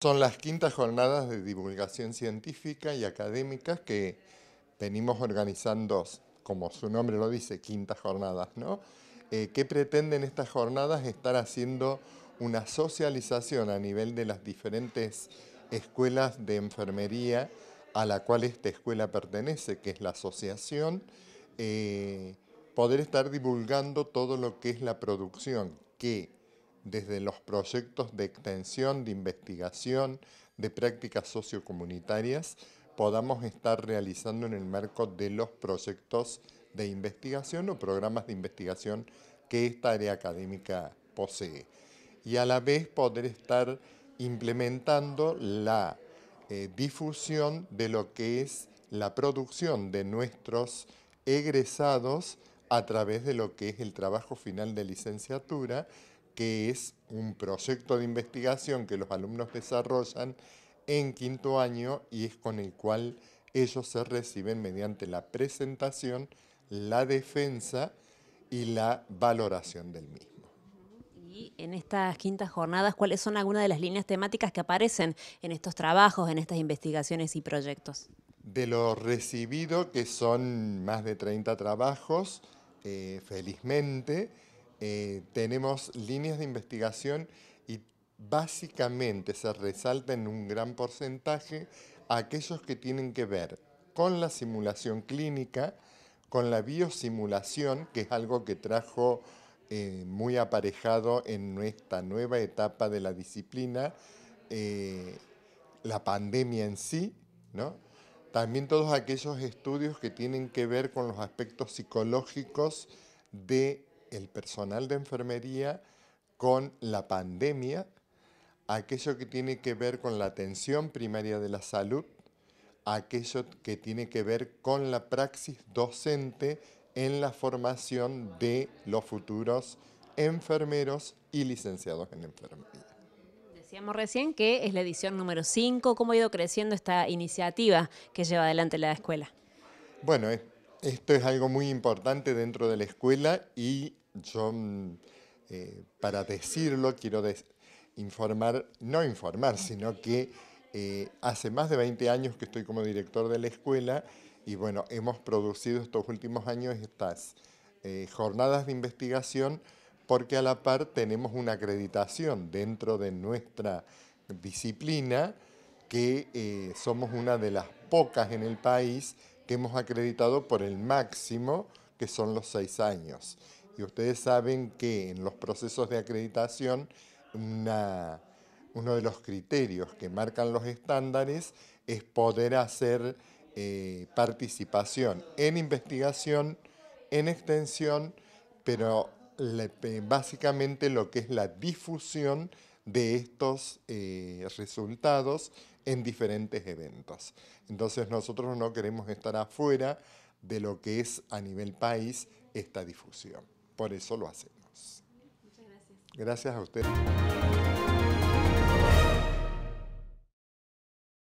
Son las quintas jornadas de divulgación científica y académica que venimos organizando, como su nombre lo dice, quintas jornadas, ¿no? Eh, ¿Qué pretenden estas jornadas? Estar haciendo una socialización a nivel de las diferentes escuelas de enfermería a la cual esta escuela pertenece, que es la asociación, eh, poder estar divulgando todo lo que es la producción, que desde los proyectos de extensión, de investigación, de prácticas sociocomunitarias, podamos estar realizando en el marco de los proyectos de investigación o programas de investigación que esta área académica posee. Y a la vez poder estar implementando la eh, difusión de lo que es la producción de nuestros egresados a través de lo que es el trabajo final de licenciatura que es un proyecto de investigación que los alumnos desarrollan en quinto año y es con el cual ellos se reciben mediante la presentación, la defensa y la valoración del mismo. Y en estas quintas jornadas, ¿cuáles son algunas de las líneas temáticas que aparecen en estos trabajos, en estas investigaciones y proyectos? De lo recibido, que son más de 30 trabajos, eh, felizmente, eh, tenemos líneas de investigación y básicamente se resalta en un gran porcentaje aquellos que tienen que ver con la simulación clínica, con la biosimulación, que es algo que trajo eh, muy aparejado en nuestra nueva etapa de la disciplina, eh, la pandemia en sí, ¿no? También todos aquellos estudios que tienen que ver con los aspectos psicológicos de el personal de enfermería con la pandemia, aquello que tiene que ver con la atención primaria de la salud, aquello que tiene que ver con la praxis docente en la formación de los futuros enfermeros y licenciados en enfermería. Decíamos recién que es la edición número 5, ¿cómo ha ido creciendo esta iniciativa que lleva adelante la escuela? Bueno, esto es algo muy importante dentro de la escuela y yo, mm, eh, para decirlo, quiero informar, no informar, sino que eh, hace más de 20 años que estoy como director de la escuela y bueno, hemos producido estos últimos años estas eh, jornadas de investigación porque a la par tenemos una acreditación dentro de nuestra disciplina que somos una de las pocas en el país que hemos acreditado por el máximo, que son los seis años. Y ustedes saben que en los procesos de acreditación, una, uno de los criterios que marcan los estándares es poder hacer eh, participación en investigación, en extensión, pero eh, básicamente lo que es la difusión de estos eh, resultados en diferentes eventos. Entonces nosotros no queremos estar afuera de lo que es a nivel país esta difusión. Por eso lo hacemos. Muchas gracias. Gracias a ustedes.